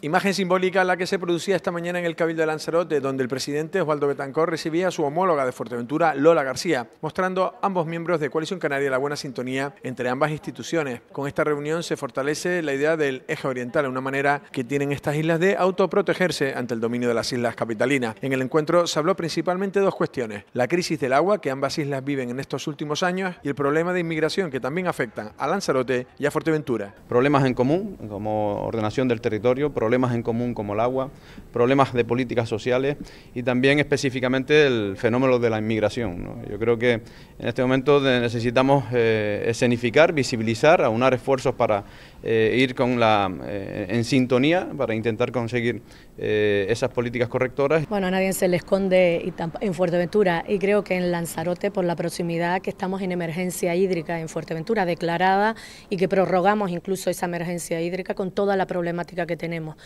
Imagen simbólica la que se producía esta mañana en el Cabildo de Lanzarote, donde el presidente Osvaldo Betancor recibía a su homóloga de Fuerteventura, Lola García, mostrando ambos miembros de Coalición Canaria la buena sintonía entre ambas instituciones. Con esta reunión se fortalece la idea del eje oriental, una manera que tienen estas islas de autoprotegerse ante el dominio de las islas capitalinas. En el encuentro se habló principalmente de dos cuestiones, la crisis del agua que ambas islas viven en estos últimos años y el problema de inmigración que también afecta a Lanzarote y a Fuerteventura. Problemas en común, como ordenación del territorio, problemas en común como el agua, problemas de políticas sociales y también específicamente el fenómeno de la inmigración. Yo creo que en este momento necesitamos eh, escenificar, visibilizar, aunar esfuerzos para eh, ir con la, eh, en sintonía para intentar conseguir esas políticas correctoras. Bueno, a nadie se le esconde en Fuerteventura y creo que en Lanzarote por la proximidad que estamos en emergencia hídrica en Fuerteventura declarada y que prorrogamos incluso esa emergencia hídrica con toda la problemática que tenemos.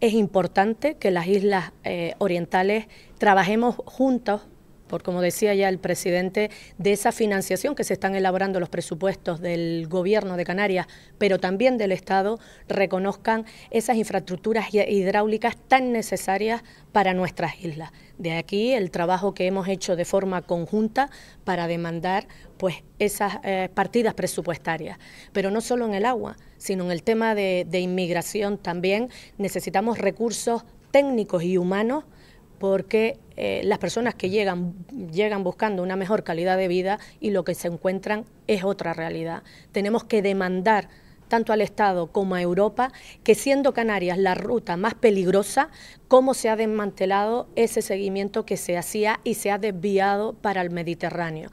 Es importante que las islas eh, orientales trabajemos juntos por como decía ya el presidente, de esa financiación que se están elaborando los presupuestos del gobierno de Canarias, pero también del Estado, reconozcan esas infraestructuras hidráulicas tan necesarias para nuestras islas. De aquí el trabajo que hemos hecho de forma conjunta para demandar pues esas eh, partidas presupuestarias. Pero no solo en el agua, sino en el tema de inmigración también necesitamos recursos técnicos y humanos porque eh, las personas que llegan, llegan buscando una mejor calidad de vida y lo que se encuentran es otra realidad. Tenemos que demandar tanto al Estado como a Europa, que siendo Canarias la ruta más peligrosa, cómo se ha desmantelado ese seguimiento que se hacía y se ha desviado para el Mediterráneo.